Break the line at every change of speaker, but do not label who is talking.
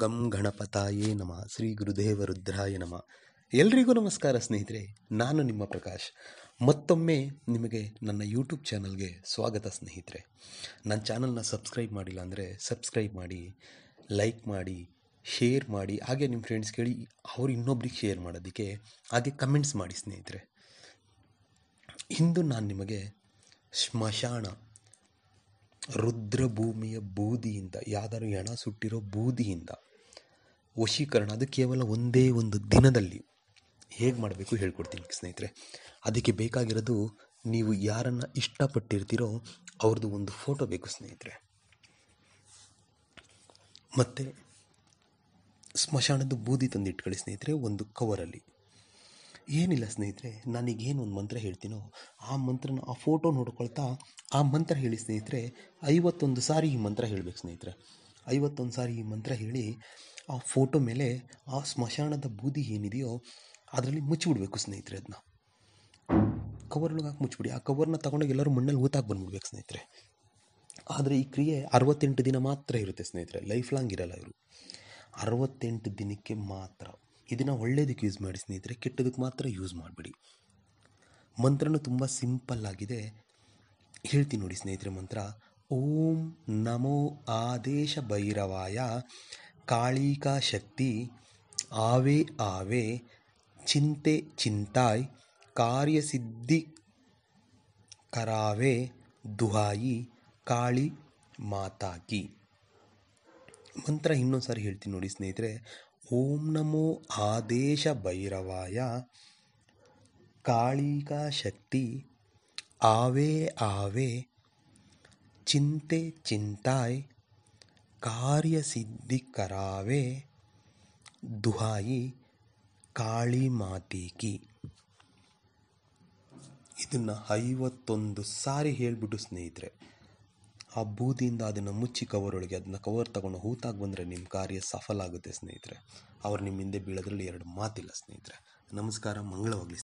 ಗಂ ಗಣಪತಾಯೇ ನಮಃ ಶ್ರೀ ಗುರುದೇವ ರುದ್ರಾಯ ನಮಃ ಎಲ್ರಿಗೂ ನಮಸ್ಕಾರ ಸ್ನೇಹಿತರೆ ನಾನು ನಿಮ್ಮ ಪ್ರಕಾಶ್ ಮತ್ತೊಮ್ಮೆ ನಿಮಗೆ ನನ್ನ ಯೂಟ್ಯೂಬ್ ಚಾನಲ್ಗೆ ಸ್ವಾಗತ ಸ್ನೇಹಿತರೆ ನನ್ನ ಚಾನಲ್ನ ಸಬ್ಸ್ಕ್ರೈಬ್ ಮಾಡಿಲ್ಲ ಅಂದರೆ ಸಬ್ಸ್ಕ್ರೈಬ್ ಮಾಡಿ ಲೈಕ್ ಮಾಡಿ ಶೇರ್ ಮಾಡಿ ಹಾಗೆ ನಿಮ್ಮ ಫ್ರೆಂಡ್ಸ್ ಕೇಳಿ ಅವ್ರು ಇನ್ನೊಬ್ರಿಗೆ ಶೇರ್ ಮಾಡೋದಕ್ಕೆ ಹಾಗೆ ಕಮೆಂಟ್ಸ್ ಮಾಡಿ ಸ್ನೇಹಿತರೆ ಇಂದು ನಾನು ನಿಮಗೆ ಸ್ಮಶಾನ ರುದ್ರಭೂಮಿಯ ಬೂದಿಯಿಂದ ಯಾವ್ದಾದ್ರು ಹೆಣ ಸುಟ್ಟಿರೋ ಬೂದಿಯಿಂದ ವಶೀಕರಣ ಅದು ಕೇವಲ ಒಂದೇ ಒಂದು ದಿನದಲ್ಲಿ ಹೇಗೆ ಮಾಡಬೇಕು ಹೇಳ್ಕೊಡ್ತೀನಿ ಸ್ನೇಹಿತರೆ ಅದಕ್ಕೆ ಬೇಕಾಗಿರೋದು ನೀವು ಯಾರನ್ನು ಇಷ್ಟಪಟ್ಟಿರ್ತೀರೋ ಅವ್ರದ್ದು ಒಂದು ಫೋಟೋ ಬೇಕು ಸ್ನೇಹಿತರೆ ಮತ್ತು ಸ್ಮಶಾನದ ಬೂದಿ ತಂದಿಟ್ಕೊಳ್ಳಿ ಸ್ನೇಹಿತರೆ ಒಂದು ಕವರಲ್ಲಿ ಏನಿಲ್ಲ ಸ್ನೇಹಿತರೆ ನಾನೀಗೇನು ಒಂದು ಮಂತ್ರ ಹೇಳ್ತೀನೋ ಆ ಮಂತ್ರನ ಆ ಫೋಟೋ ನೋಡ್ಕೊಳ್ತಾ ಆ ಮಂತ್ರ ಹೇಳಿ ಸ್ನೇಹಿತರೆ ಐವತ್ತೊಂದು ಸಾರಿ ಈ ಮಂತ್ರ ಹೇಳಬೇಕು ಸ್ನೇಹಿತರೆ ಐವತ್ತೊಂದು ಸಾರಿ ಈ ಮಂತ್ರ ಹೇಳಿ ಆ ಫೋಟೋ ಮೇಲೆ ಆ ಸ್ಮಶಾನದ ಬೂದಿ ಏನಿದೆಯೋ ಅದರಲ್ಲಿ ಮುಚ್ಚಿಬಿಡ್ಬೇಕು ಸ್ನೇಹಿತರೆ ಅದನ್ನ ಕವರ್ಗೆ ಹಾಕಿ ಮುಚ್ಚಿಬಿಡಿ ಆ ಕವರ್ನ ತಗೊಂಡೋಗಿ ಎಲ್ಲರೂ ಮಣ್ಣಲ್ಲಿ ಊತಾಗಿ ಬಂದ್ಬಿಡ್ಬೇಕು ಸ್ನೇಹಿತರೆ ಆದರೆ ಈ ಕ್ರಿಯೆ ಅರವತ್ತೆಂಟು ದಿನ ಮಾತ್ರ ಇರುತ್ತೆ ಸ್ನೇಹಿತರೆ ಲೈಫ್ ಲಾಂಗ್ ಇರಲ್ಲ ಇವರು ಅರವತ್ತೆಂಟು ದಿನಕ್ಕೆ ಮಾತ್ರ ಇದನ್ನು ಒಳ್ಳೆಯದಕ್ಕೆ ಯೂಸ್ ಮಾಡಿ ಸ್ನೇಹಿತರೆ ಕೆಟ್ಟದಕ್ಕೆ ಮಾತ್ರ ಯೂಸ್ ಮಾಡಬೇಡಿ ಮಂತ್ರನೂ ತುಂಬ ಸಿಂಪಲ್ ಆಗಿದೆ ಹೇಳ್ತೀನಿ ನೋಡಿ ಸ್ನೇಹಿತರೆ ಮಂತ್ರ ಓಂ ನಮೋ ಆದೇಶ ಭೈರವಾಯ ಕಾಳಿಕಾ ಶಕ್ತಿ ಆವೆ ಆವೇ ಚಿಂತೆ ಚಿಂತಾಯ್ ಕಾರ್ಯಸಿದ್ಧಿ ಕರಾವೇ ದುಹಾಯಿ ಕಾಳಿ ಮಾತಾಕಿ ಮಂತ್ರ ಇನ್ನೊಂದು ಸಾರಿ ಹೇಳ್ತೀನಿ ನೋಡಿ ಸ್ನೇಹಿತರೆ ಓಂ ನಮೋ ಆದೇಶ ಭೈರವಾಯ ಕಾಳಿಕಾ ಶಕ್ತಿ ಆವೇ ಆವೇ ಚಿಂತೆ ಚಿಂತಾಯ್ ಸಿದ್ಧಿ ಕರಾವೇ ದುಹಾಯಿ ಕಾಳಿ ಮಾತೀಕಿ ಇದನ್ನು ಐವತ್ತೊಂದು ಸಾರಿ ಹೇಳಿಬಿಟ್ಟು ಸ್ನೇಹಿತರೆ ಆ ಬೂದಿಯಿಂದ ಅದನ್ನು ಮುಚ್ಚಿ ಕವರ್ ಒಳಗೆ ಅದನ್ನ ಕವರ್ ತಗೊಂಡು ಹೂತಾಗಿ ಬಂದರೆ ನಿಮ್ಮ ಕಾರ್ಯ ಸಫಲ ಆಗುತ್ತೆ ಸ್ನೇಹಿತರೆ ಅವ್ರು ನಿಮ್ಮ ಹಿಂದೆ ಬೀಳೋದ್ರಲ್ಲಿ ಎರಡು ಮಾತಿಲ್ಲ ಸ್ನೇಹಿತರೆ ನಮಸ್ಕಾರ ಮಂಗಳವಾಗಲಿ